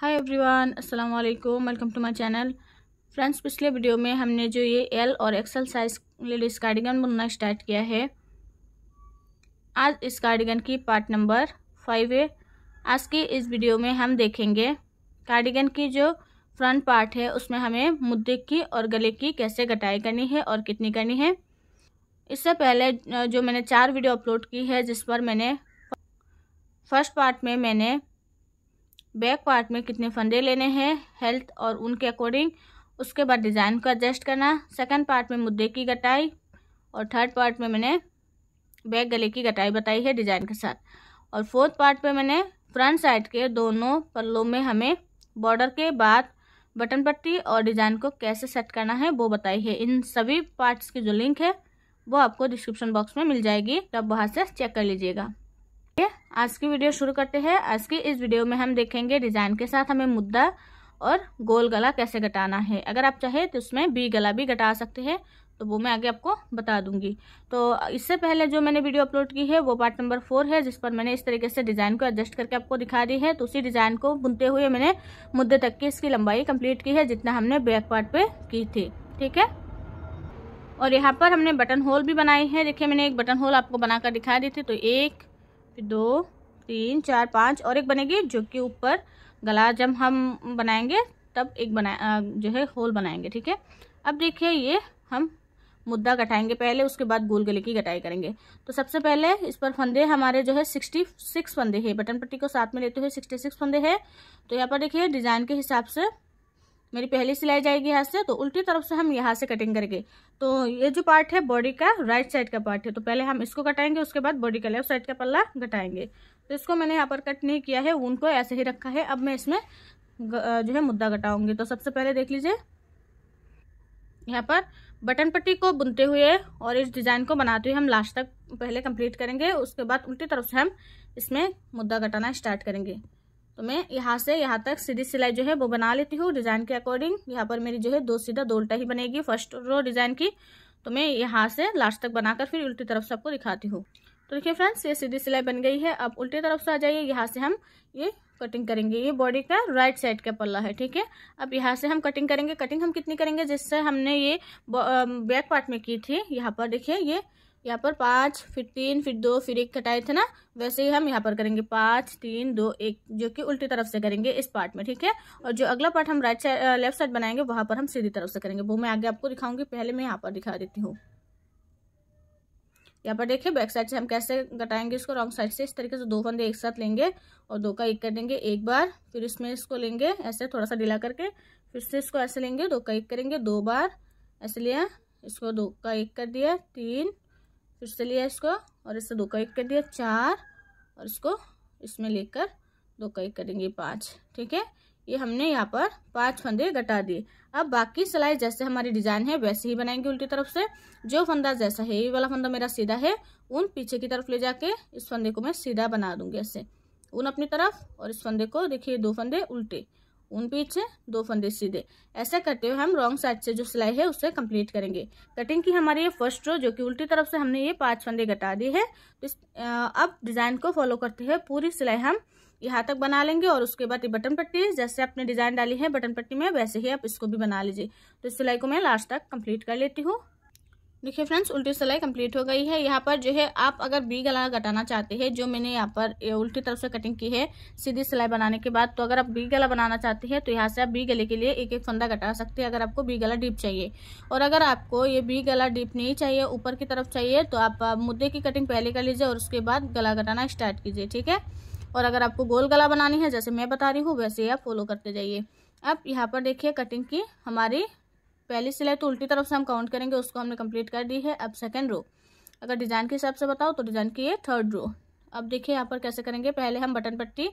हाय everyone अस्सलाम वालेकुम welcome to my channel friends पिछले वीडियो में हमने जो ये एल और एक्सल साइज लेडीज कार्डिगन बुनना स्टार्ट किया है आज इस कार्डिगन की पार्ट नंबर फाइव है आज की इस वीडियो में हम देखेंगे कार्डिगन की जो फ्रंट पार्ट है उसमें हमें मुद्दे की और गले की कैसे कटाई करनी है और कितनी करनी है इससे पहले जो मैंने चार वीडियो अपलोड की है जिस पर मैंने फर्स्ट पार्ट में मैंने बैक पार्ट में कितने फंदे लेने हैं हेल्थ और उनके अकॉर्डिंग उसके बाद डिज़ाइन को एडजस्ट करना सेकंड पार्ट में मुद्दे की कटाई और थर्ड पार्ट में मैंने बैक गले की कटाई बताई है डिज़ाइन के साथ और फोर्थ पार्ट में मैंने फ्रंट साइड के दोनों पल्लों में हमें बॉर्डर के बाद बटन पट्टी और डिज़ाइन को कैसे सेट करना है वो बताई है इन सभी पार्ट्स की जो लिंक है वो आपको डिस्क्रिप्शन बॉक्स में मिल जाएगी तो आप वहाँ से चेक कर लीजिएगा आज की वीडियो शुरू करते हैं आज की इस वीडियो में हम देखेंगे डिजाइन के साथ हमें मुद्दा और गोल गला कैसे घटाना है अगर आप चाहे तो उसमें बी गला भी घटा सकते हैं तो वो मैं आगे आपको बता दूंगी तो इससे पहले जो मैंने वीडियो अपलोड की है वो पार्ट नंबर फोर है जिस पर मैंने इस तरीके से डिज़ाइन को एडजस्ट करके आपको दिखा दी है तो उसी डिज़ाइन को बुनते हुए मैंने मुद्दे तक की इसकी लंबाई कंप्लीट की है जितना हमने बैक पार्ट पे की थी ठीक है और यहाँ पर हमने बटन होल भी बनाई है देखिए मैंने एक बटन होल आपको बनाकर दिखा दी थी तो एक दो तीन चार पाँच और एक बनेगी जो कि ऊपर गला जब हम बनाएंगे तब एक बना जो है होल बनाएंगे ठीक है अब देखिए ये हम मुद्दा कटाएंगे पहले उसके बाद गोल गले की कटाई करेंगे तो सबसे पहले इस पर फंदे हमारे जो है सिक्सटी सिक्स फंदे है बटन पट्टी को साथ में लेते हुए सिक्सटी सिक्स फंदे है तो यहाँ पर देखिए डिज़ाइन के हिसाब से मेरी पहली सिलाई जाएगी यहाँ से तो उल्टी तरफ से हम यहाँ से कटिंग करेंगे तो ये जो पार्ट है बॉडी का राइट साइड का पार्ट है तो पहले हम इसको कटाएंगे उसके बाद बॉडी का लेफ्ट साइड का पल्ला घटाएंगे तो इसको मैंने यहाँ पर कट नहीं किया है ऊन को ऐसे ही रखा है अब मैं इसमें जो है मुद्दा घटाऊंगी तो सबसे पहले देख लीजिए यहाँ पर बटन पट्टी को बुनते हुए और इस डिज़ाइन को बनाते हुए हम लास्ट तक पहले कंप्लीट करेंगे उसके बाद उल्टी तरफ से हम इसमें मुद्दा घटाना स्टार्ट करेंगे तो मैं यहाँ से यहाँ तक सीधी सिलाई जो है वो बना लेती हूँ डिज़ाइन के अकॉर्डिंग यहाँ पर मेरी जो है दो सीधा दो उल्टा ही बनेगी फर्स्ट रो डिज़ाइन की तो मैं यहाँ से लास्ट तक बनाकर फिर उल्टी तरफ से आपको दिखाती हूँ तो देखिए फ्रेंड्स ये सीधी सिलाई बन गई है अब उल्टी तरफ से आ जाइए यहाँ से हम ये कटिंग करेंगे ये बॉडी का राइट साइड का पल्ला है ठीक है अब यहाँ से हम कटिंग करेंगे कटिंग हम कितनी करेंगे जिससे हमने ये बैक पार्ट में की थी यहाँ पर देखिए ये यहाँ पर पाँच फिर तीन फिर दो फिर एक कटाए थे ना वैसे ही हम यहाँ पर करेंगे पाँच तीन दो एक जो कि उल्टी तरफ से करेंगे इस पार्ट में ठीक है और जो अगला पार्ट हम राइट साइड लेफ्ट साइड बनाएंगे वहाँ पर हम सीधी तरफ से करेंगे वो मैं आगे आपको दिखाऊंगी पहले मैं यहाँ पर दिखा देती हूँ यहाँ पर देखिए बैक साइड से हम कैसे कटाएंगे इसको रॉन्ग साइड से इस तरीके से दो फंदे एक साथ लेंगे और दो का एक कर देंगे एक बार फिर इसमें इसको लेंगे ऐसे थोड़ा सा ढीला करके फिर से इसको ऐसे लेंगे दो का एक करेंगे दो बार ऐसे लिया इसको दो का एक कर दिया तीन फिर से लिया इसको और इससे दो का एक कर दिया चार और इसको इसमें लेकर दो का एक करेंगे पाँच ठीक है ये हमने यहाँ पर पांच फंदे घटा दिए अब बाकी सिलाई जैसे हमारी डिजाइन है वैसे ही बनाएंगे उल्टी तरफ से जो फंदा जैसा है ये वाला फंदा मेरा सीधा है उन पीछे की तरफ ले जाके इस फंदे को मैं सीधा बना दूंगी ऐसे उन अपनी तरफ और इस फंदे को देखिए दो फंदे उल्टे उन पीछे दो फंदे सीधे ऐसा करते हुए हम रॉन्ग साइड से जो सिलाई है उसे कंप्लीट करेंगे कटिंग की हमारी ये फर्स्ट रो जो कि उल्टी तरफ से हमने ये पांच फंदे घटा दिए हैं तो अब डिज़ाइन को फॉलो करते हुए पूरी सिलाई हम यहाँ तक बना लेंगे और उसके बाद ये बटन पट्टी जैसे आपने डिज़ाइन डाली है बटन पट्टी में वैसे ही आप इसको भी बना लीजिए तो इस सिलाई को मैं लास्ट तक कंप्लीट कर लेती हूँ देखिए फ्रेंड्स उल्टी सिलाई कंप्लीट हो गई है यहाँ पर जो है आप अगर बी गला घटाना चाहते हैं जो मैंने यहाँ पर उल्टी तरफ से कटिंग की है सीधी सिलाई बनाने के बाद तो अगर आप बी गला बनाना चाहते हैं तो यहाँ से आप बी गले के लिए एक एक फंदा घटा सकते हैं अगर आपको बी गला डीप चाहिए और अगर आपको ये बी गला डीप नहीं चाहिए ऊपर की तरफ चाहिए तो आप मुद्दे की कटिंग पहले कर लीजिए और उसके बाद गला घटाना स्टार्ट कीजिए ठीक है और अगर आपको गोल गला बनानी है जैसे मैं बता रही हूँ वैसे ही आप फॉलो करते जाइए अब यहाँ पर देखिए कटिंग की हमारी पहली सिलाई तो उल्टी तरफ से हम काउंट करेंगे उसको हमने कंप्लीट कर दी है अब सेकेंड रो अगर डिज़ाइन के हिसाब से बताओ तो डिज़ाइन की ये थर्ड रो अब देखिए यहाँ पर कैसे करेंगे पहले हम बटन पट्टी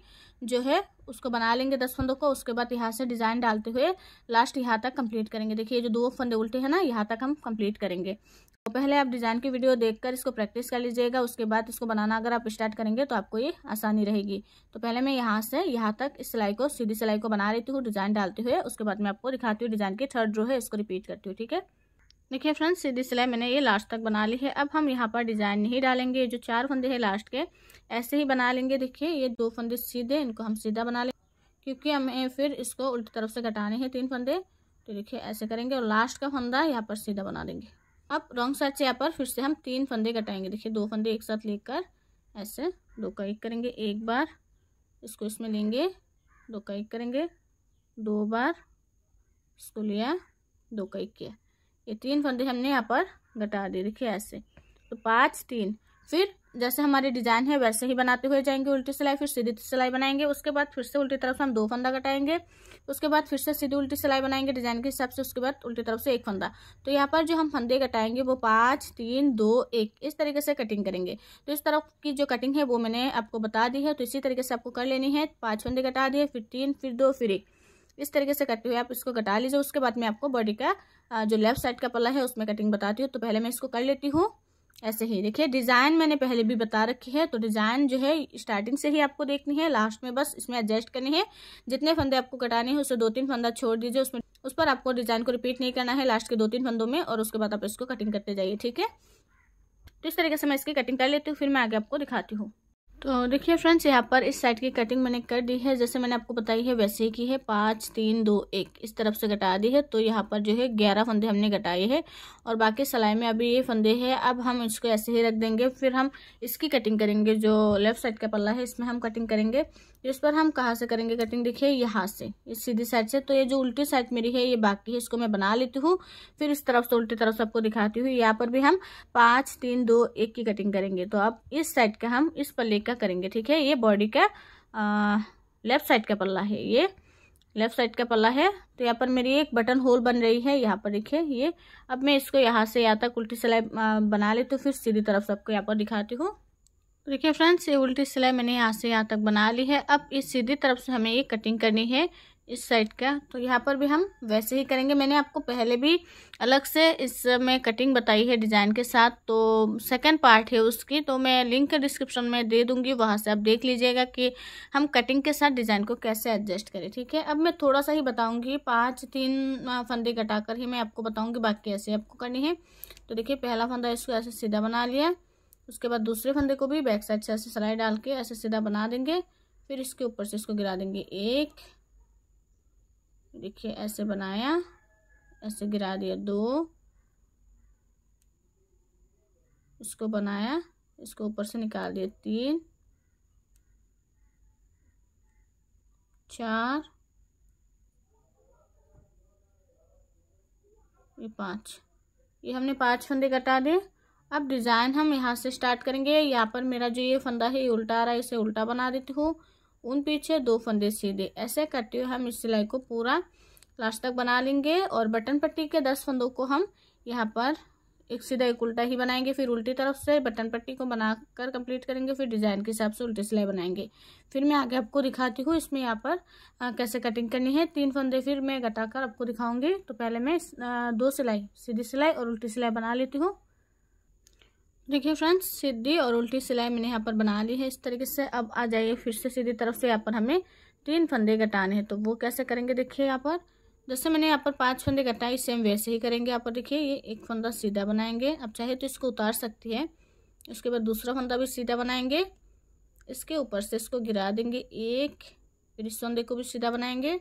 जो है उसको बना लेंगे दस फंदों को उसके बाद यहाँ से डिज़ाइन डालते हुए लास्ट यहाँ तक कंप्लीट करेंगे देखिए जो दो फंदे उल्टे हैं ना यहाँ तक हम कंप्लीट करेंगे पहले आप डिज़ाइन की वीडियो देखकर इसको प्रैक्टिस कर लीजिएगा उसके बाद इसको बनाना अगर आप स्टार्ट करेंगे तो आपको ये आसानी रहेगी तो पहले मैं यहाँ से यहाँ तक इस सिलाई को सीधी सिलाई को बना लेती हूँ डिज़ाइन डालते हुए उसके बाद मैं आपको दिखाती हूँ डिज़ाइन की थर्ड रो है इसको रिपीट करती हूँ ठीक है देखिए फ्रेंड्स सीधी सिलाई मैंने ये लास्ट तक बना ली है अब हम यहाँ पर डिज़ाइन नहीं डालेंगे जो चार फंदे हैं लास्ट के ऐसे ही बना लेंगे देखिए ये दो फंदे सीधे इनको हम सीधा बना लेंगे क्योंकि हमें फिर इसको उल्टी तरफ से घटाने हैं तीन फंदे तो देखिए ऐसे करेंगे और लास्ट का फंदा यहाँ पर सीधा बना देंगे अब रॉन्ग साइड से यहाँ पर फिर से हम तीन फंदे कटाएंगे देखिए दो फंदे एक साथ लेकर ऐसे दो का एक करेंगे एक बार इसको इसमें लेंगे दो का एक करेंगे दो बार इसको लिया दो का एक किया ये तीन फंदे हमने यहाँ पर घटा दिए देखिए ऐसे तो पाँच तीन फिर जैसे हमारे डिजाइन है वैसे ही बनाते हुए जाएंगे उल्टी सिलाई फिर सीधी सिलाई बनाएंगे उसके बाद फिर से उल्टी तरफ से हम दो फंदा कटाएंगे उसके बाद फिर से सीधी उल्टी सिलाई बनाएंगे डिजाइन के हिसाब से उसके बाद उल्टी तरफ से एक फंदा तो यहाँ पर जो हम फंदे कटाएंगे वो पाँच तीन दो एक इस तरीके से कटिंग करेंगे तो इस तरफ की जो कटिंग है वो मैंने आपको बता दी है तो इसी तरीके से आपको कर लेनी है पाँच फंदे कटा दिए फिर तीन फिर दो फिर एक इस तरीके से कटते हुए आप इसको कटा लीजिए उसके बाद मैं आपको बॉडी का जो लेफ्ट साइड का पल्ला है उसमें कटिंग बताती हूँ तो पहले मैं इसको कर लेती हूँ ऐसे ही देखिए डिज़ाइन मैंने पहले भी बता रखी है तो डिज़ाइन जो है स्टार्टिंग से ही आपको देखनी है लास्ट में बस इसमें एडजस्ट करनी है जितने फंदे आपको कटाने हैं उससे दो तीन फंदा छोड़ दीजिए उसमें उस पर आपको डिज़ाइन को रिपीट नहीं करना है लास्ट के दो तीन फंदों में और उसके बाद आप इसको कटिंग करते जाइए ठीक है तो इस तरीके से मैं इसकी कटिंग कर लेती हूँ फिर मैं आगे आपको दिखाती हूँ तो देखिए फ्रेंड्स यहाँ पर इस साइड की कटिंग मैंने कर दी है जैसे मैंने आपको बताई है वैसे ही की है पाँच तीन दो एक इस तरफ से घटा दी है तो यहाँ पर जो है ग्यारह फंदे हमने घटाए हैं और बाकी सिलाई में अभी ये फंदे हैं अब हम इसको ऐसे ही रख देंगे फिर हम इसकी कटिंग करेंगे जो लेफ्ट साइड का पल्ला है इसमें हम कटिंग करेंगे इस पर हम कहाँ से करेंगे कटिंग देखिए यहाँ से इस सीधी साइड से तो ये जो उल्टी साइड मेरी है ये बाकी है इसको मैं बना लेती हूँ फिर इस तरफ से उल्टी तरफ से आपको दिखाती हूँ यहाँ पर भी हम पाँच तीन दो एक की कटिंग करेंगे तो अब इस साइड का हम इस पल्ले का पल्ला करेंगे ठीक है ये बॉडी का लेफ्ट साइड का पल्ला है ये लेफ्ट साइड का पल्ला है तो यहाँ पर मेरी एक बटन होल बन रही है यहाँ पर देखिए ये अब मैं इसको यहाँ से यहाँ तक उल्टी सिलाई बना लेती तो हूँ फिर सीधी तरफ सबको यहाँ पर दिखाती हूँ तो देखिए फ्रेंड्स ये उल्टी सिलाई मैंने यहाँ से यहाँ तक बना ली है अब इस सीधी तरफ से हमें ये कटिंग करनी है इस साइड का तो यहाँ पर भी हम वैसे ही करेंगे मैंने आपको पहले भी अलग से इसमें कटिंग बताई है डिज़ाइन के साथ तो सेकंड पार्ट है उसकी तो मैं लिंक डिस्क्रिप्शन में दे दूंगी वहाँ से आप देख लीजिएगा कि हम कटिंग के साथ डिज़ाइन को कैसे एडजस्ट करें ठीक है अब मैं थोड़ा सा ही बताऊँगी पाँच तीन फंदे कटाकर ही मैं आपको बताऊँगी बाकी ऐसे आपको करनी है तो देखिए पहला फंदा इसको ऐसे सीधा बना लिया उसके बाद दूसरे फंदे को भी बैक साइड से ऐसे सलाई डाल के ऐसे सीधा बना देंगे फिर इसके ऊपर से इसको गिरा देंगे एक देखिए ऐसे बनाया ऐसे गिरा दिया दो इसको बनाया इसको ऊपर से निकाल दिया तीन चार ये पांच ये हमने पांच फंदे कटा दिए अब डिज़ाइन हम यहाँ से स्टार्ट करेंगे यहाँ पर मेरा जो ये फंदा है ये उल्टा आ रहा है इसे उल्टा बना देती हूँ उन पीछे दो फंदे सीधे ऐसे करते हुए हम इस सिलाई को पूरा लास्ट तक बना लेंगे और बटन पट्टी के दस फंदों को हम यहाँ पर एक सीधा एक उल्टा ही बनाएंगे फिर उल्टी तरफ से बटन पट्टी को बनाकर कंप्लीट करेंगे फिर डिज़ाइन के हिसाब से उल्टी सिलाई बनाएंगे फिर मैं आगे आपको दिखाती हूँ इसमें यहाँ पर आ, कैसे कटिंग करनी है तीन फंदे फिर मैं घटाकर आपको दिखाऊंगी तो पहले मैं आ, दो सिलाई सीधी सिलाई और उल्टी सिलाई बना लेती हूँ देखिए फ्रेंड्स सीधी और उल्टी सिलाई मैंने यहाँ पर बना ली है इस तरीके से अब आ जाइए फिर से सीधी तरफ से यहाँ पर हमें तीन फंदे कटाने हैं तो वो कैसे करेंगे देखिए यहाँ पर जैसे मैंने यहाँ पर पांच फंदे कटाए सेम वैसे ही करेंगे यहाँ पर देखिए ये एक फंदा सीधा बनाएंगे आप चाहे तो इसको उतार सकती है उसके बाद दूसरा फंदा भी सीधा बनाएंगे इसके ऊपर से इसको गिरा देंगे एक फिर इस फंदे को भी सीधा बनाएंगे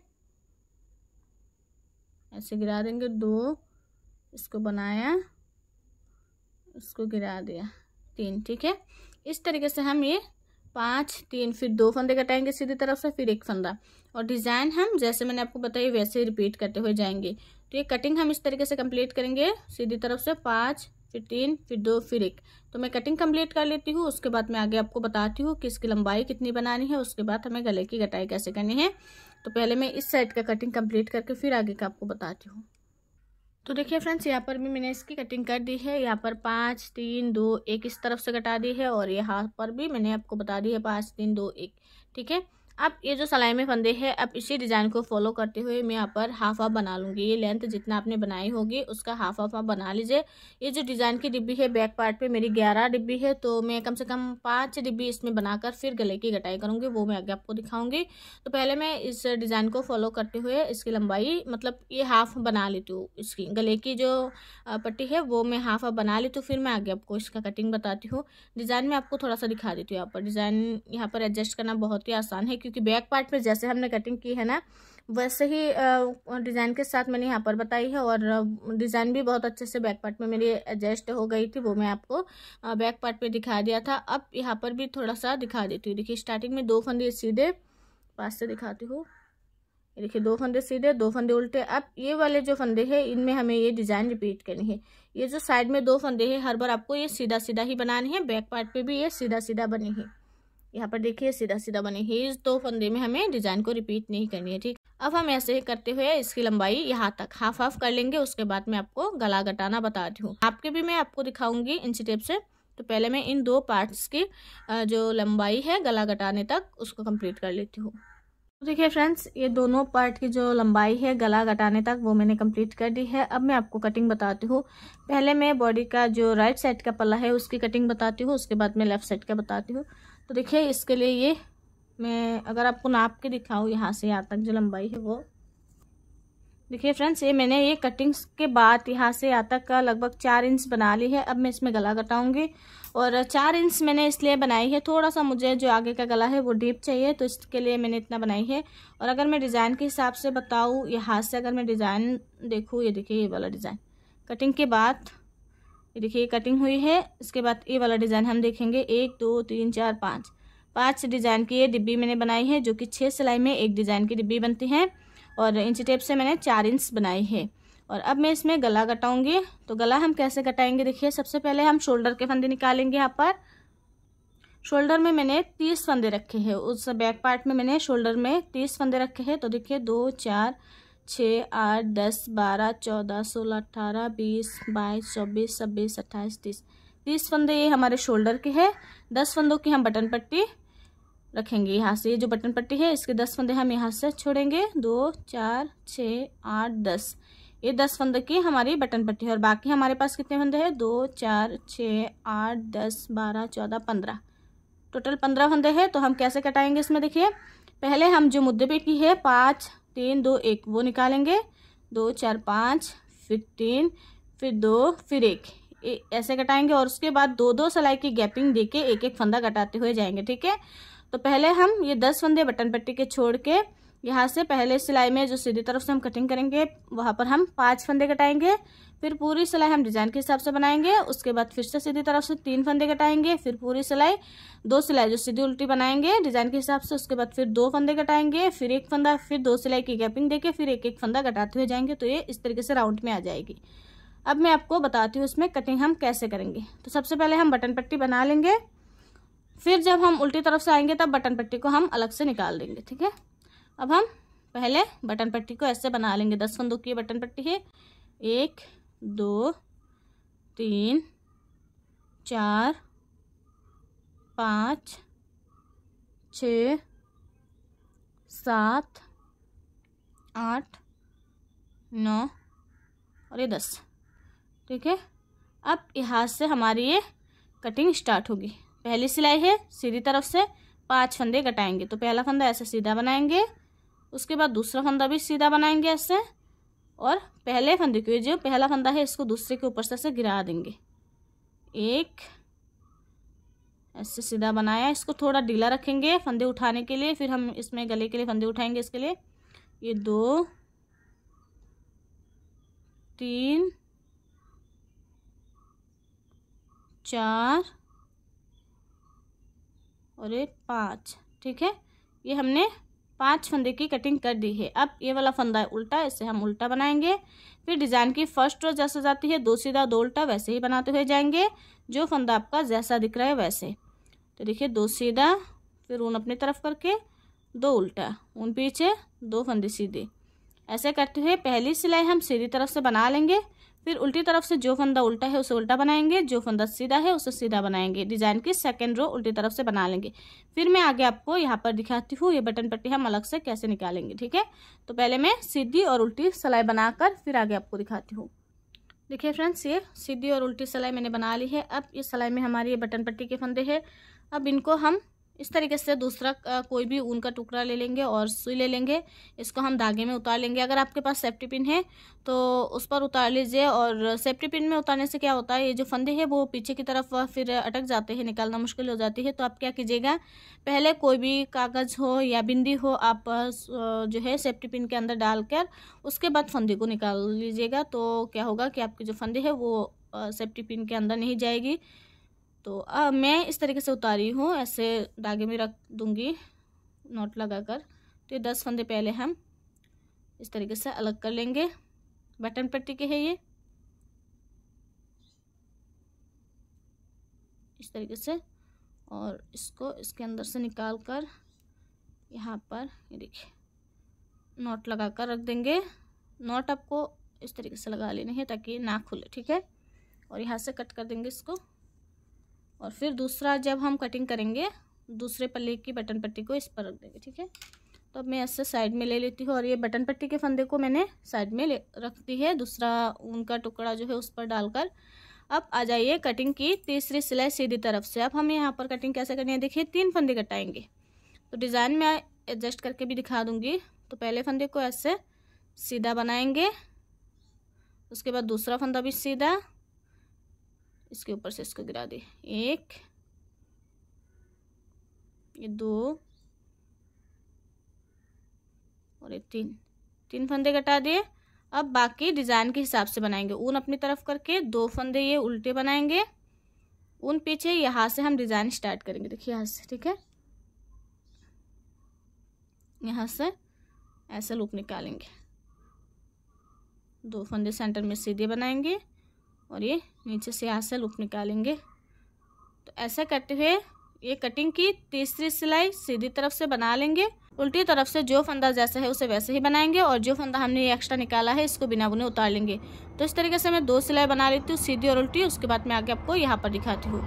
ऐसे गिरा देंगे दो इसको बनाया उसको गिरा दिया तीन ठीक है इस तरीके से हम ये पाँच तीन फिर दो फंदे कटाएंगे सीधी तरफ से फिर एक फंदा और डिज़ाइन हम जैसे मैंने आपको बताया वैसे ही रिपीट करते हुए जाएंगे तो ये कटिंग हम इस तरीके से कंप्लीट करेंगे सीधी तरफ से पाँच फिर तीन फिर दो फिर एक तो मैं कटिंग कंप्लीट कर लेती हूँ उसके बाद मैं आगे आपको बताती हूँ कि इसकी लंबाई कितनी बनानी है उसके बाद हमें गले की कटाई कैसे करनी है तो पहले मैं इस साइड का कटिंग कम्प्लीट करके फिर आगे का आपको बताती हूँ तो देखिए फ्रेंड्स यहाँ पर भी मैंने इसकी कटिंग कर दी है यहाँ पर पाँच तीन दो एक इस तरफ से कटा दी है और यहाँ पर भी मैंने आपको बता दी है पाँच तीन दो एक ठीक है अब ये जो सलाई में फंदे हैं अब इसी डिज़ाइन को फॉलो करते हुए मैं यहाँ पर हाफ हाफ बना लूँगी ये लेंथ जितना आपने बनाई होगी उसका हाफ हाफ आप बना लीजिए ये जो डिज़ाइन की डिब्बी है बैक पार्ट पे मेरी ग्यारह डिब्बी है तो मैं कम से कम पाँच डिब्बी इसमें बनाकर फिर गले की कटाई करूँगी वो मैं आगे आपको दिखाऊँगी तो पहले मैं इस डिज़ाइन को फॉलो करते हुए इसकी लंबाई मतलब ये हाफ बना लेती हूँ इसकी गले की जो पट्टी है वो मैं हाफ हाफ बना लेती हूँ फिर मैं आगे आपको इसका कटिंग बताती हूँ डिज़ाइन में आपको थोड़ा सा दिखा देती हूँ यहाँ पर डिज़ाइन यहाँ पर एडजस्ट करना बहुत ही आसान है क्योंकि बैक पार्ट में जैसे हमने कटिंग की है ना वैसे ही डिज़ाइन के साथ मैंने यहाँ पर बताई है और डिज़ाइन भी बहुत अच्छे से बैक पार्ट में मेरी एडजस्ट हो गई थी वो मैं आपको बैक पार्ट पे दिखा दिया था अब यहाँ पर भी थोड़ा सा दिखा देती हूँ देखिए स्टार्टिंग में दो फंदे सीधे पास से दिखाती हूँ देखिए दो फंदे सीधे दो फंदे उल्टे अब ये वाले जो फंदे हैं इनमें हमें ये डिज़ाइन रिपीट करनी है ये जो साइड में दो फंदे हैं हर बार आपको ये सीधा सीधा ही बनाने हैं बैक पार्ट पर भी ये सीधा सीधा बनी है यहाँ पर देखिए सीधा सीधा बने ही दो फंदे में हमें डिजाइन को रिपीट नहीं करनी है ठीक अब हम ऐसे ही करते हुए इसकी लंबाई यहाँ तक हाफ हाफ कर लेंगे उसके बाद मैं आपको गला घटाना बताती हूँ आपके भी मैं आपको दिखाऊंगी इन टेप से तो पहले मैं इन दो पार्ट्स की जो लंबाई है गला घटाने तक उसको कंप्लीट कर लेती हूँ देखिए फ्रेंड्स ये दोनों पार्ट की जो लंबाई है गला घटाने तक वो मैंने कंप्लीट कर दी है अब मैं आपको कटिंग बताती हूँ पहले मैं बॉडी का जो राइट साइड का पल्ला है उसकी कटिंग बताती हूँ उसके बाद मैं लेफ्ट साइड का बताती हूँ तो देखिए इसके लिए ये मैं अगर आपको नाप के दिखाऊँ यहाँ से यहाँ तक जो लंबाई है वो देखिए फ्रेंड्स ये मैंने ये कटिंग्स के बाद यहाँ से यहाँ तक का लगभग चार इंच बना ली है अब मैं इसमें गला कटाऊँगी और चार इंच मैंने इसलिए बनाई है थोड़ा सा मुझे जो आगे का गला है वो डीप चाहिए तो इसके लिए मैंने इतना बनाई है और अगर मैं डिज़ाइन के हिसाब से बताऊँ यहाँ से अगर मैं डिज़ाइन देखूँ ये देखिए ये वाला डिज़ाइन कटिंग के बाद ये देखिए कटिंग हुई है इसके बाद ये वाला डिज़ाइन हम देखेंगे एक दो तीन चार पाँच पाँच डिज़ाइन की ये डिब्बी मैंने बनाई है जो कि छः सिलाई में एक डिज़ाइन की डिब्बी बनती है और इंच टेप से मैंने चार इंच बनाई है और अब मैं इसमें गला कटाऊंगी तो गला हम कैसे कटाएंगे देखिए सबसे पहले हम शोल्डर के फंदे निकालेंगे यहाँ पर शोल्डर में मैंने तीस फंदे रखे हैं उस बैक पार्ट में मैंने शोल्डर में तीस फंदे रखे हैं तो देखिए दो चार छः आठ दस बारह चौदह सोलह अट्ठारह बीस बाईस चौबीस छब्बीस अट्ठाईस तीस तीस फंदे ये हमारे शोल्डर के हैं दस फंदों की हम बटन पट्टी रखेंगे यहाँ से ये जो बटन पट्टी है इसके दस फंदे हम यहाँ से छोड़ेंगे दो चार छः आठ दस ये दस फंदे की हमारी बटन पट्टी है और बाकी हमारे पास कितने फंदे हैं दो चार छः आठ दस बारह चौदह पंद्रह टोटल पंद्रह फंदे हैं तो हम कैसे कटाएंगे इसमें देखिए पहले हम जो मुद्दे पेटी है पाँच तीन दो एक वो निकालेंगे दो चार पाँच फिर तीन फिर दो फिर एक ऐसे कटाएंगे और उसके बाद दो दो सिलाई की गैपिंग दे के एक एक फंदा कटाते हुए जाएंगे ठीक है तो पहले हम ये दस फंदे बटन पट्टी के छोड़ के यहाँ से पहले सिलाई में जो सीधी तरफ से हम कटिंग करेंगे वहाँ पर हम पाँच फंदे कटाएंगे फिर पूरी सिलाई हम डिज़ाइन के हिसाब से बनाएंगे उसके बाद फिर से सीधी तरफ से तीन फंदे कटाएंगे फिर पूरी सिलाई दो सिलाई जो सीधी उल्टी बनाएंगे डिज़ाइन के हिसाब से उसके बाद फिर दो फंदे कटाएंगे फिर एक फंदा फिर दो सिलाई की गैपिंग देके फिर एक एक फंदा कटाते हुए जाएंगे तो ये इस तरीके से राउंड में आ जाएगी अब मैं आपको बताती हूँ इसमें कटिंग हम कैसे करेंगे तो सबसे पहले हम बटन पट्टी बना लेंगे फिर जब हम उल्टी तरफ से आएंगे तब बटन पट्टी को हम अलग से निकाल देंगे ठीक है अब हम पहले बटन पट्टी को ऐसे बना लेंगे दस फंदों की बटन पट्टी है एक दो तीन चार पाँच छ सात आठ नौ और ये दस ठीक है अब यहाँ से हमारी ये कटिंग स्टार्ट होगी पहली सिलाई है सीधी तरफ से पांच फंदे कटाएंगे तो पहला फंदा ऐसे सीधा बनाएंगे उसके बाद दूसरा फंदा भी सीधा बनाएंगे ऐसे और पहले फंदे के जो पहला फंदा है इसको दूसरे के ऊपर से ऐसे गिरा देंगे एक ऐसे सीधा बनाया इसको थोड़ा ढीला रखेंगे फंदे उठाने के लिए फिर हम इसमें गले के लिए फंदे उठाएंगे इसके लिए ये दो तीन चार और ये पाँच ठीक है ये हमने पांच फंदे की कटिंग कर दी है अब ये वाला फंदा है उल्टा इसे हम उल्टा बनाएंगे फिर डिज़ाइन की फर्स्ट रो जैसे जाती है दो सीधा दो उल्टा वैसे ही बनाते हुए जाएंगे जो फंदा आपका जैसा दिख रहा है वैसे तो देखिए दो सीधा फिर ऊन अपनी तरफ करके दो उल्टा ऊन पीछे दो फंदे सीधे ऐसे करते हुए पहली सिलाई हम सीधी तरफ से बना लेंगे फिर उल्टी तरफ से जो फंदा उल्टा है उसे उल्टा बनाएंगे जो फंदा सीधा है उसे सीधा बनाएंगे डिजाइन की सेकेंड रो उल्टी तरफ से बना लेंगे फिर मैं आगे आपको यहाँ पर दिखाती हूँ ये बटन पट्टी हम अलग से कैसे निकालेंगे ठीक है तो पहले मैं सीधी और उल्टी सिलाई बनाकर फिर आगे आपको दिखाती हूँ देखिए फ्रेंड्स ये सीधी और उल्टी सिलाई मैंने बना ली है अब इस सिलाई में हमारी ये बटन पट्टी के फंदे हैं अब इनको हम इस तरीके से दूसरा कोई भी ऊन का टुकड़ा ले लेंगे और सुई ले लेंगे इसको हम धागे में उतार लेंगे अगर आपके पास सेफ्टी पिन है तो उस पर उतार लीजिए और सेफ्टी पिन में उतारने से क्या होता है ये जो फंदे हैं वो पीछे की तरफ फिर अटक जाते हैं निकालना मुश्किल हो जाती है तो आप क्या कीजिएगा पहले कोई भी कागज़ हो या बिंदी हो आप जो है सेफ्टी पिन के अंदर डालकर उसके बाद फंदे को निकाल लीजिएगा तो क्या होगा कि आपके जो फंदे है वो सेफ्टी पिन के अंदर नहीं जाएगी तो आ, मैं इस तरीके से उतारी हूँ ऐसे धागे में रख दूँगी नोट लगाकर तो ये दस फंदे पहले हम इस तरीके से अलग कर लेंगे बटन पट्टी के है ये इस तरीके से और इसको इसके अंदर से निकाल कर यहाँ पर ये देखिए नोट लगा कर रख देंगे नोट आपको इस तरीके से लगा लेनी है ताकि ना खुले ठीक है और यहाँ से कट कर देंगे इसको और फिर दूसरा जब हम कटिंग करेंगे दूसरे पल्ले की बटन पट्टी को इस पर रख देंगे ठीक है तो अब मैं ऐसे साइड में ले लेती हूँ और ये बटन पट्टी के फंदे को मैंने साइड में ले रख दी है दूसरा ऊन का टुकड़ा जो है उस पर डालकर अब आ जाइए कटिंग की तीसरी सिलाई सीधी तरफ से अब हमें यहाँ पर कटिंग कैसे करनी है देखिए तीन फंदे कटाएंगे तो डिज़ाइन में एडजस्ट करके भी दिखा दूँगी तो पहले फंदे को ऐसे सीधा बनाएंगे उसके बाद दूसरा फंदा भी सीधा इसके ऊपर से इसको गिरा दे एक ये दो और ये तीन तीन फंदे कटा दिए अब बाकी डिज़ाइन के हिसाब से बनाएंगे ऊन अपनी तरफ करके दो फंदे ये उल्टे बनाएंगे ऊन पीछे यहाँ से हम डिज़ाइन स्टार्ट करेंगे देखिए यहाँ से ठीक है यहाँ से ऐसा लूप निकालेंगे दो फंदे सेंटर में सीधे बनाएंगे और ये नीचे से यहाँ से लूप निकालेंगे तो ऐसा करते हुए ये कटिंग की तीसरी सिलाई सीधी तरफ से बना लेंगे उल्टी तरफ से जो फंदा जैसा है उसे वैसे ही बनाएंगे और जो फंदा हमने ये एक्स्ट्रा निकाला है इसको बिना बुने उतार लेंगे तो इस तरीके से मैं दो सिलाई बना लेती हूँ सीधी और उल्टी उसके बाद मैं आगे आपको यहाँ पर दिखाती हूँ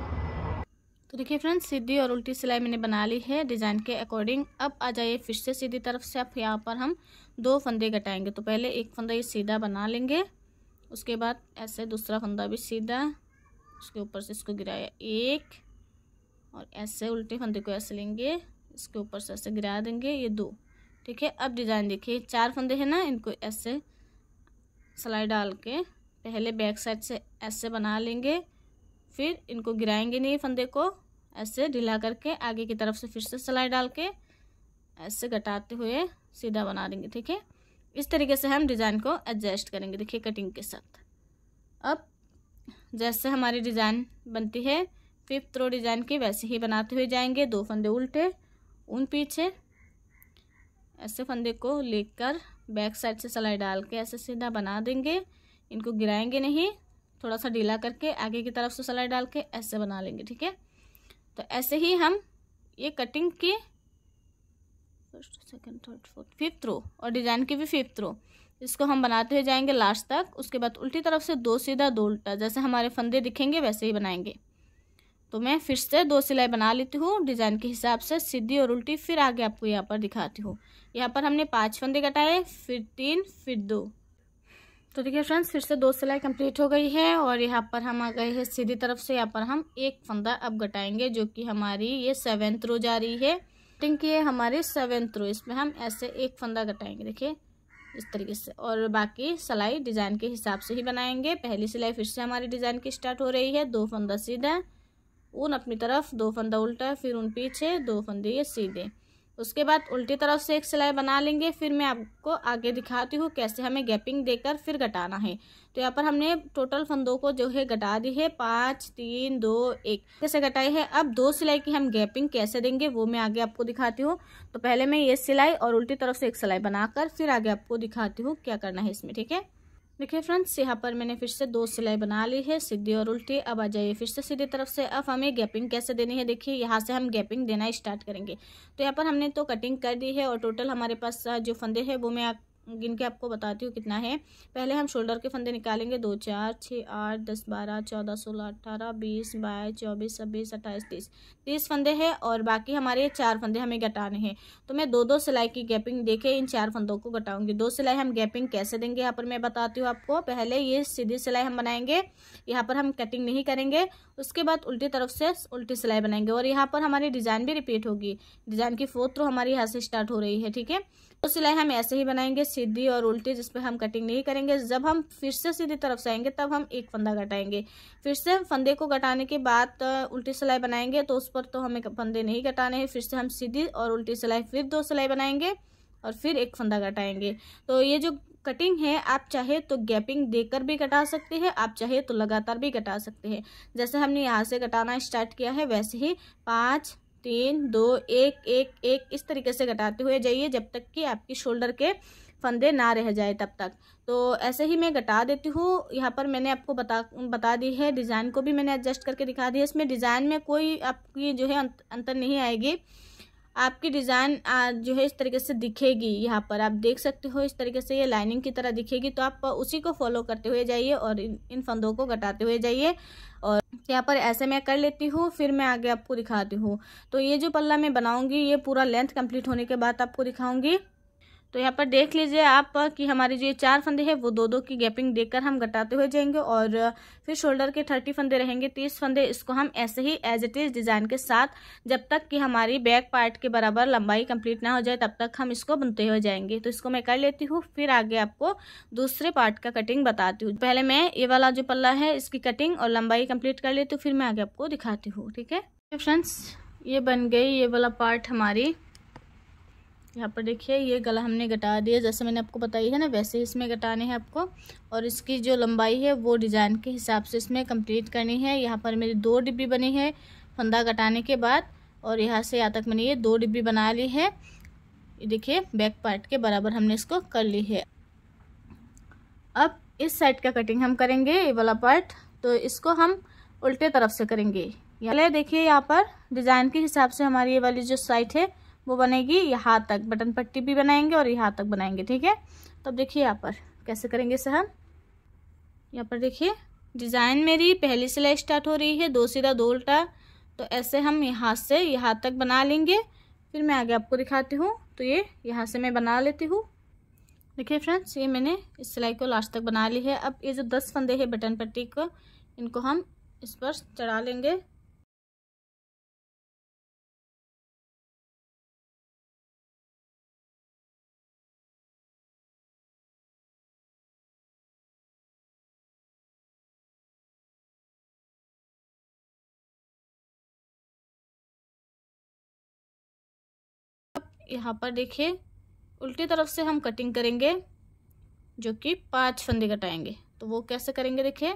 तो देखिए फ्रेंड्स सीधी और उल्टी सिलाई मैंने बना ली है डिज़ाइन के अकॉर्डिंग अब आ जाइए फिर से सीधी तरफ से अब यहाँ पर हम दो फंदे कटाएंगे तो पहले एक फंदा ये सीधा बना लेंगे उसके बाद ऐसे दूसरा फंदा भी सीधा उसके ऊपर से इसको गिराया एक और ऐसे उल्टे फंदे को ऐसे लेंगे इसके ऊपर से ऐसे गिरा देंगे ये दो ठीक है अब डिज़ाइन देखिए चार फंदे हैं ना इनको ऐसे सलाई डाल के पहले बैक साइड से ऐसे बना लेंगे फिर इनको गिराएंगे नहीं फंदे को ऐसे ढीला करके आगे की तरफ से फिर से सलाई डाल के ऐसे घटाते हुए सीधा बना देंगे ठीक है इस तरीके से हम डिज़ाइन को एडजस्ट करेंगे देखिए कटिंग के साथ अब जैसे हमारी डिज़ाइन बनती है फिफ्थ रो डिज़ाइन की वैसे ही बनाते हुए जाएंगे दो फंदे उल्टे उन पीछे ऐसे फंदे को लेकर बैक साइड से सलाई डाल के ऐसे सीधा बना देंगे इनको गिराएंगे नहीं थोड़ा सा ढीला करके आगे की तरफ से सलाई डाल के ऐसे बना लेंगे ठीक है तो ऐसे ही हम ये कटिंग की first second third fourth fifth row और डिजाइन की भी फिफ्थ रो इसको हम बनाते हुए जाएंगे लास्ट तक उसके बाद उल्टी तरफ से दो सीधा दो उल्टा जैसे हमारे फंदे दिखेंगे वैसे ही बनाएंगे तो मैं फिर से दो सिलाई बना लेती हूँ डिज़ाइन के हिसाब से सीधी और उल्टी फिर आगे आपको यहाँ पर दिखाती हूँ यहाँ पर हमने पाँच फंदे कटाए फिर तीन फिर दो तो देखिए फ्रेंड्स फिर से दो सिलाई कंप्लीट हो गई है और यहाँ पर हम आ गए हैं सीधी तरफ से यहाँ पर हम एक फंदा अब घटाएंगे जो कि हमारी ये सेवेंथ रो जा रही है कटिंग की है हमारी सेवन थ्रू इसमें हम ऐसे एक फंदा कटाएंगे देखिए इस तरीके से और बाकी सिलाई डिज़ाइन के हिसाब से ही बनाएंगे पहली सिलाई फिर से हमारी डिज़ाइन की स्टार्ट हो रही है दो फंदा सीधा ऊन अपनी तरफ दो फंदा उल्टा फिर उन पीछे दो फंदे ये सीधे उसके बाद उल्टी तरफ से एक सिलाई बना लेंगे फिर मैं आपको आगे दिखाती हूँ कैसे हमें गैपिंग देकर फिर घटाना है तो यहाँ पर हमने टोटल फंदों को जो है घटा दी है पाँच तीन दो एक कैसे घटाई है अब दो सिलाई की हम गैपिंग कैसे देंगे वो मैं आगे आपको दिखाती हूँ तो पहले मैं ये सिलाई और उल्टी तरफ से एक सिलाई बनाकर फिर आगे आपको दिखाती हूँ क्या करना है इसमें ठीक है देखिए फ्रेंड्स यहाँ पर मैंने फिर से दो सिलाई बना ली है सीधी और उल्टी अब आ जाइए फिर से सीधी तरफ से अब हमें गैपिंग कैसे देनी है देखिए यहाँ से हम गैपिंग देना स्टार्ट करेंगे तो यहाँ पर हमने तो कटिंग कर दी है और टोटल हमारे पास जो फंदे हैं वो मैं गिन के आपको बताती हूँ कितना है पहले हम शोल्डर के फंदे निकालेंगे दो चार छः आठ दस बारह चौदह सोलह अट्ठारह बीस बाईस चौबीस छब्बीस अट्ठाईस तीस तीस फंदे हैं और बाकी हमारे चार फंदे हमें घटाने हैं तो मैं दो दो सिलाई की गैपिंग देखे इन चार फंदों को घटाऊंगी दो सिलाई हम गैपिंग कैसे देंगे यहाँ पर मैं बताती हूँ आपको पहले ये सीधी सिलाई हम बनाएंगे यहाँ पर हम कटिंग नहीं करेंगे उसके बाद उल्टी तरफ से उल्टी सिलाई बनाएंगे और यहाँ पर हमारी डिज़ाइन भी रिपीट होगी डिज़ाइन की फोर्थ रो हमारी यहाँ से स्टार्ट हो रही है ठीक है तो सिलाई हम ऐसे ही बनाएंगे सीधी और उल्टी जिस पर हम कटिंग नहीं करेंगे जब हम फिर से सीधी तरफ से आएंगे तब हम एक फंदा घटाएंगे फिर से फंदे को घटाने के बाद उल्टी सिलाई बनाएंगे तो उस पर तो हमें फंदे नहीं घटाने हैं फिर से हम सीधी और उल्टी सिलाई फिर दो सिलाई बनाएंगे और फिर एक फंदा घटाएंगे तो ये जो कटिंग है आप चाहे तो गैपिंग देकर भी कटा सकते हैं आप चाहे तो लगातार भी कटा सकते हैं जैसे हमने यहाँ से कटाना स्टार्ट किया है वैसे ही पाँच तीन दो एक एक एक इस तरीके से घटाते हुए जाइए जब तक कि आपकी शोल्डर के फंदे ना रह जाए तब तक तो ऐसे ही मैं घटा देती हूँ यहाँ पर मैंने आपको बता बता दी है डिज़ाइन को भी मैंने एडजस्ट करके दिखा दिया इसमें डिज़ाइन में कोई आपकी जो है अं, अंतर नहीं आएगी आपकी डिज़ाइन जो है इस तरीके से दिखेगी यहाँ पर आप देख सकते हो इस तरीके से ये लाइनिंग की तरह दिखेगी तो आप उसी को फॉलो करते हुए जाइए और इन, इन फंदों को घटाते हुए जाइए और यहाँ पर ऐसे मैं कर लेती हूँ फिर मैं आगे आपको दिखाती हूँ तो ये जो पल्ला मैं बनाऊँगी ये पूरा लेंथ कंप्लीट होने के बाद आपको दिखाऊँगी तो यहाँ पर देख लीजिए आप कि हमारे जो ये चार फंदे हैं वो दो दो की गैपिंग देकर हम घटाते हुए जाएंगे और फिर शोल्डर के थर्टी फंदे रहेंगे तीस फंदे इसको हम ऐसे ही एज इट इज़ डिज़ाइन के साथ जब तक कि हमारी बैक पार्ट के बराबर लंबाई कंप्लीट ना हो जाए तब तक हम इसको बुनते हुए जाएंगे तो इसको मैं कर लेती हूँ फिर आगे आपको दूसरे पार्ट का कटिंग बताती हूँ पहले मैं ये वाला जो पल्ला है इसकी कटिंग और लंबाई कम्प्लीट कर लेती हूँ फिर मैं आगे आपको दिखाती हूँ ठीक है फ्रेंड्स ये बन गई ये वाला पार्ट हमारी यहाँ पर देखिए ये गला हमने घटा दिया जैसे मैंने आपको बताई है ना वैसे इसमें घटाने हैं आपको और इसकी जो लंबाई है वो डिज़ाइन के हिसाब से इसमें कंप्लीट करनी है यहाँ पर मेरी दो डिब्बी बनी है फंदा घटाने के बाद और यहाँ से यहाँ तक मैंने ये दो डिब्बी बना ली है देखिए बैक पार्ट के बराबर हमने इसको कर ली है अब इस साइड का कटिंग हम करेंगे ये वाला पार्ट तो इसको हम उल्टे तरफ से करेंगे पहले देखिए यहाँ पर डिज़ाइन के हिसाब से हमारी ये वाली जो साइड है वो बनेगी यहाँ तक बटन पट्टी भी बनाएंगे और यहाँ तक बनाएंगे ठीक है तो अब देखिए यहाँ पर कैसे करेंगे इसे हम यहाँ पर देखिए डिज़ाइन मेरी पहली सिलाई स्टार्ट हो रही है दो सीधा दो उल्टा तो ऐसे हम यहाँ से यहाँ तक बना लेंगे फिर मैं आगे आपको दिखाती हूँ तो ये यहाँ से मैं बना लेती हूँ देखिए फ्रेंड्स ये मैंने इस सिलाई को लास्ट तक बना ली है अब ये जो दस फंदे हैं बटन पट्टी को इनको हम इस पर चढ़ा लेंगे यहाँ पर देखिए उल्टी तरफ से हम कटिंग करेंगे जो कि पांच फंदे कटाएंगे तो वो कैसे करेंगे देखिए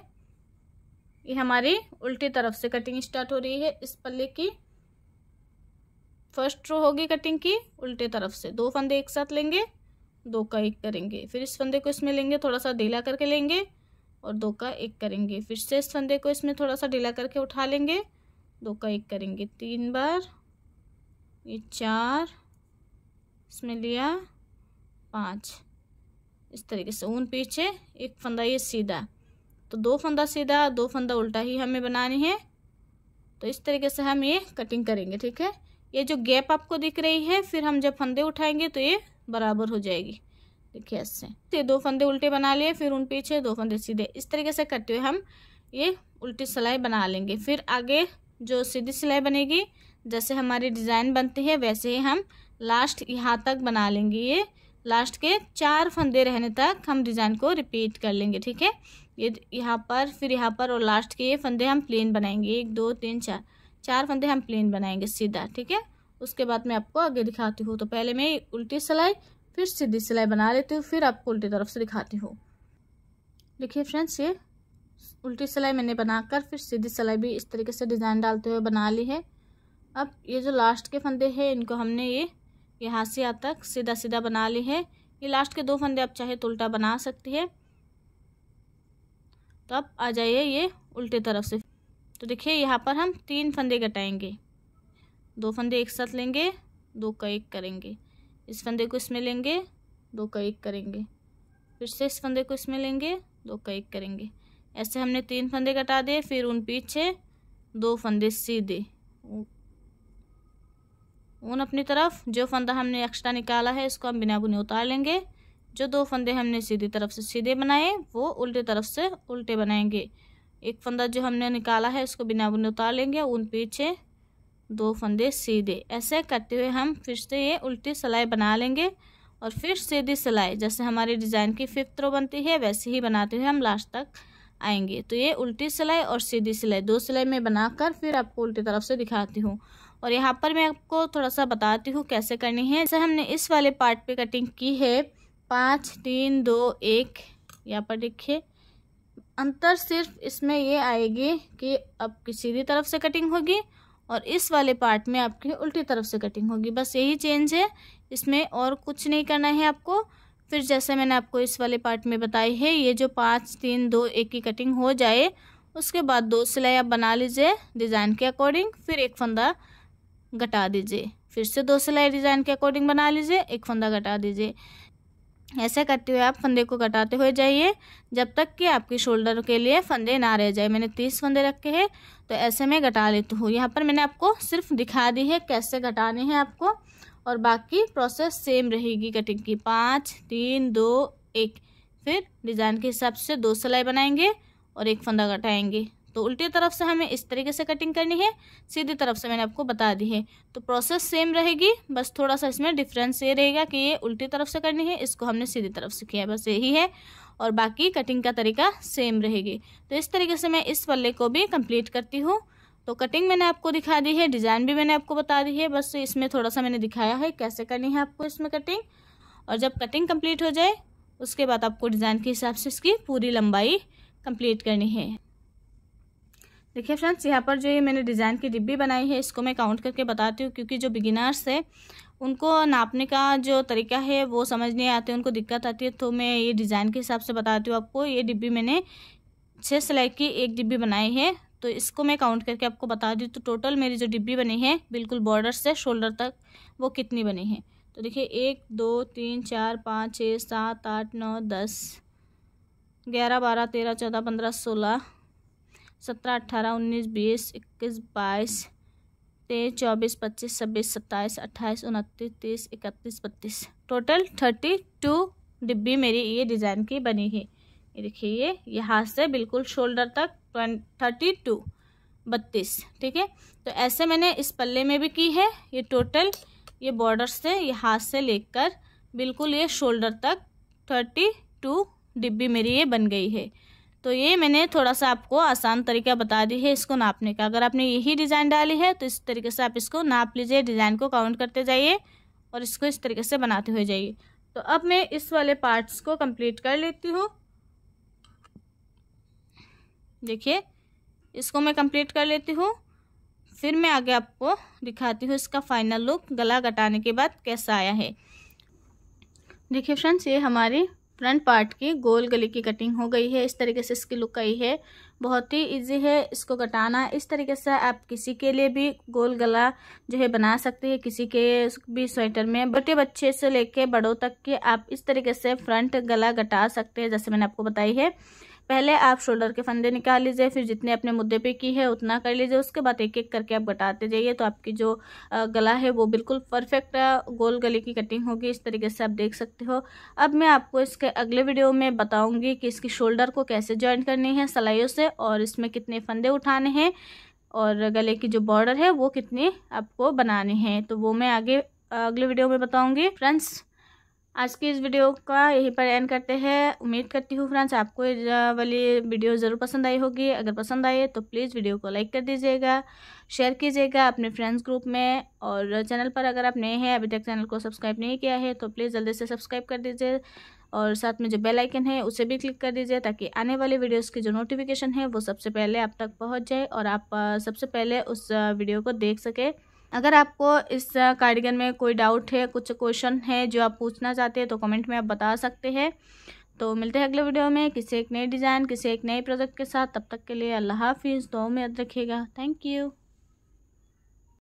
ये हमारी उल्टी तरफ से कटिंग स्टार्ट हो रही है इस पल्ले की फर्स्ट रो होगी कटिंग की उल्टे तरफ से दो फंदे एक साथ लेंगे दो का एक करेंगे फिर इस फंदे को इसमें लेंगे थोड़ा सा ढीला करके लेंगे और दो का एक करेंगे फिर से इस फंदे को इसमें थोड़ा सा ढीला करके उठा लेंगे दो का एक करेंगे तीन बार ये चार इसमें लिया पाँच इस तरीके से ऊन पीछे एक फंदा ये सीधा तो दो फंदा सीधा दो फंदा उल्टा ही हमें बनानी है तो इस तरीके से हम ये कटिंग करेंगे ठीक है ये जो गैप आपको दिख रही है फिर हम जब फंदे उठाएंगे तो ये बराबर हो जाएगी देखिए ऐसे तो ये दो फंदे उल्टे बना लिए फिर उन पीछे दो फंदे सीधे इस तरीके से करते हुए हम ये उल्टी सिलाई बना लेंगे फिर आगे जो सीधी सिलाई बनेगी जैसे हमारी डिज़ाइन बनती है वैसे ही हम लास्ट यहाँ तक बना लेंगे ये लास्ट के चार फंदे रहने तक हम डिज़ाइन को रिपीट कर लेंगे ठीक है ये यहाँ पर फिर यहाँ पर और लास्ट के ये फंदे हम प्लेन बनाएंगे एक दो तीन चार चार फंदे हम प्लेन बनाएंगे सीधा ठीक है उसके बाद मैं आपको आगे दिखाती हूँ तो पहले मैं उल्टी सिलाई फिर सीधी सिलाई बना लेती हूँ फिर आपको उल्टी तरफ से दिखाती हूँ देखिए फ्रेंड्स ये उल्टी सिलाई मैंने बनाकर फिर सीधी सिलाई भी इस तरीके से डिज़ाइन डालते हुए बना ली है अब ये जो लास्ट के फंदे हैं इनको हमने ये यहाँ से यहाँ तक सीधा सीधा बना ली है ये लास्ट के दो फंदे आप चाहे तो उल्टा बना सकते हैं तो अब आ जाइए ये उल्टे तरफ से तो देखिए यहाँ पर हम तीन फंदे घटाएंगे दो फंदे एक साथ लेंगे दो का एक करेंगे इस फंदे को इसमें लेंगे दो का एक करेंगे फिर से इस फंदे को इसमें लेंगे दो का एक करेंगे ऐसे हमने तीन फंदे घटा दिए फिर उन पीछे दो फंदे सीधे ऊन अपनी तरफ जो फंदा हमने एक्स्ट्रा निकाला है इसको हम बिना बुने उतार लेंगे जो दो फंदे हमने सीधी तरफ से सीधे बनाए वो उल्टे तरफ से उल्टे बनाएंगे एक फंदा जो हमने निकाला है उसको बिना बुने उतार लेंगे ऊन पीछे दो फंदे सीधे ऐसे करते हुए हम फिर से ये उल्टी सिलाई बना लेंगे और फिर सीधी सिलाई जैसे हमारी डिज़ाइन की फिफ्थ रो बनती है वैसे ही बनाते हुए हम लास्ट तक आएंगे तो ये उल्टी सिलाई और सीधी सिलाई दो सिलाई में बनाकर फिर आपको उल्टी तरफ से दिखाती हूँ और यहाँ पर मैं आपको थोड़ा सा बताती हूँ कैसे करनी है जैसे हमने इस वाले पार्ट पे कटिंग की है पाँच तीन दो एक यहाँ पर देखिए अंतर सिर्फ इसमें ये आएगी कि आपकी सीधी तरफ से कटिंग होगी और इस वाले पार्ट में आपकी उल्टी तरफ से कटिंग होगी बस यही चेंज है इसमें और कुछ नहीं करना है आपको फिर जैसे मैंने आपको इस वाले पार्ट में बताई है ये जो पाँच तीन दो एक की कटिंग हो जाए उसके बाद दो सिलाई आप बना लीजिए डिज़ाइन के अकॉर्डिंग फिर एक फंदा घटा दीजिए फिर से दो सिलाई डिजाइन के अकॉर्डिंग बना लीजिए एक फंदा घटा दीजिए ऐसे करते हुए आप फंदे को घटाते हुए जाइए जब तक कि आपकी शोल्डर के लिए फंदे ना रह जाए मैंने तीस फंदे रखे हैं तो ऐसे में घटा लेती हूँ यहाँ पर मैंने आपको सिर्फ दिखा दी है कैसे घटाने हैं आपको और बाकी प्रोसेस सेम रहेगी कटिंग की पाँच तीन दो एक फिर डिज़ाइन के हिसाब से दो सिलाई बनाएंगे और एक फंदा घटाएंगे तो उल्टी तरफ से हमें इस तरीके से कटिंग करनी है सीधी तरफ से मैंने आपको बता दी है तो प्रोसेस सेम रहेगी बस थोड़ा सा इसमें डिफरेंस ये रहेगा कि ये उल्टी तरफ से करनी है इसको हमने सीधी तरफ से किया है बस यही है और बाकी कटिंग का तरीका सेम रहेगी तो इस तरीके से मैं इस पल्ले को भी कंप्लीट करती हूँ तो कटिंग मैंने आपको दिखा दी है डिज़ाइन भी मैंने आपको बता दी है बस इसमें थोड़ा सा मैंने दिखाया है कैसे करनी है आपको इसमें कटिंग और जब कटिंग कंप्लीट हो जाए उसके बाद आपको डिज़ाइन के हिसाब से इसकी पूरी लंबाई कंप्लीट करनी है देखिए फ्रेंड्स यहाँ पर जो ये मैंने डिज़ाइन की डिब्बी बनाई है इसको मैं काउंट करके बताती हूँ क्योंकि जो बिगिनर्स है उनको नापने का जो तरीका है वो समझ नहीं आते उनको दिक्कत आती है तो मैं ये डिज़ाइन के हिसाब से बताती हूँ आपको ये डिब्बी मैंने छः सिलाई की एक डिब्बी बनाई है तो इसको मैं काउंट करके आपको बता दी तो टोटल मेरी जो डिब्बी बनी है बिल्कुल बॉर्डर से शोल्डर तक वो कितनी बनी है तो देखिए एक दो तीन चार पाँच छः सात आठ नौ दस ग्यारह बारह तेरह चौदह पंद्रह सोलह सत्रह अठारह उन्नीस बीस इक्कीस बाईस तेईस चौबीस पच्चीस छब्बीस सत्ताईस अट्ठाईस उनतीस तीस इकतीस बत्तीस टोटल थर्टी टू डिब्बी मेरी ये डिज़ाइन की बनी है ये देखिए ये यहाँ से बिल्कुल शोल्डर तक थर्टी टू बत्तीस ठीक है तो ऐसे मैंने इस पल्ले में भी की है ये टोटल ये बॉर्डर से यहाँ से लेकर बिल्कुल ये शोल्डर तक थर्टी टू डिब्बी मेरी ये बन गई है तो ये मैंने थोड़ा सा आपको आसान तरीका बता दी है इसको नापने का अगर आपने यही डिज़ाइन डाली है तो इस तरीके से आप इसको नाप लीजिए डिज़ाइन को काउंट करते जाइए और इसको इस तरीके से बनाते हुए जाइए तो अब मैं इस वाले पार्ट्स को कंप्लीट कर लेती हूँ देखिए इसको मैं कंप्लीट कर लेती हूँ फिर मैं आगे आपको दिखाती हूँ इसका फाइनल लुक गला घटाने के बाद कैसा आया है देखिए फ्रेंड्स ये हमारी फ्रंट पार्ट की गोल गले की कटिंग हो गई है इस तरीके से इसकी लुक आई है बहुत ही इजी है इसको कटाना इस तरीके से आप किसी के लिए भी गोल गला जो है बना सकते हैं किसी के भी स्वेटर में बटे बच्चे से लेके बड़ों तक के आप इस तरीके से फ्रंट गला घटा सकते हैं जैसे मैंने आपको बताई है पहले आप शोल्डर के फंदे निकाल लीजिए फिर जितने अपने मुद्दे पे की है उतना कर लीजिए उसके बाद एक एक करके आप घटाते जाइए तो आपकी जो गला है वो बिल्कुल परफेक्ट गोल गले की कटिंग होगी इस तरीके से आप देख सकते हो अब मैं आपको इसके अगले वीडियो में बताऊँगी कि इसकी शोल्डर को कैसे ज्वाइन करनी है सलाइयों से और इसमें कितने फंदे उठाने हैं और गले की जो बॉर्डर है वो कितनी आपको बनानी है तो वो मैं आगे अगले वीडियो में बताऊँगी फ्रेंड्स आज की इस वीडियो का यहीं पर एंड करते हैं उम्मीद करती हूँ फ्रेंड्स आपको वाली वीडियो ज़रूर पसंद आई होगी अगर पसंद आए तो प्लीज़ वीडियो को लाइक कर दीजिएगा शेयर कीजिएगा अपने फ्रेंड्स ग्रुप में और चैनल पर अगर आप नए हैं अभी तक चैनल को सब्सक्राइब नहीं किया है तो प्लीज़ जल्दी से सब्सक्राइब कर दीजिए और साथ में जो बेल आइकन है उसे भी क्लिक कर दीजिए ताकि आने वाले वीडियोस की जो नोटिफिकेशन है वो सबसे पहले आप तक पहुंच जाए और आप सबसे पहले उस वीडियो को देख सकें अगर आपको इस कार्डिगन में कोई डाउट है कुछ क्वेश्चन है जो आप पूछना चाहते हैं तो कमेंट में आप बता सकते हैं तो मिलते हैं अगले वीडियो में किसी एक नए डिज़ाइन किसी एक नए प्रोडक्ट के साथ तब तक के लिए अल्लाह हाफिज़ दो में याद रखिएगा थैंक यू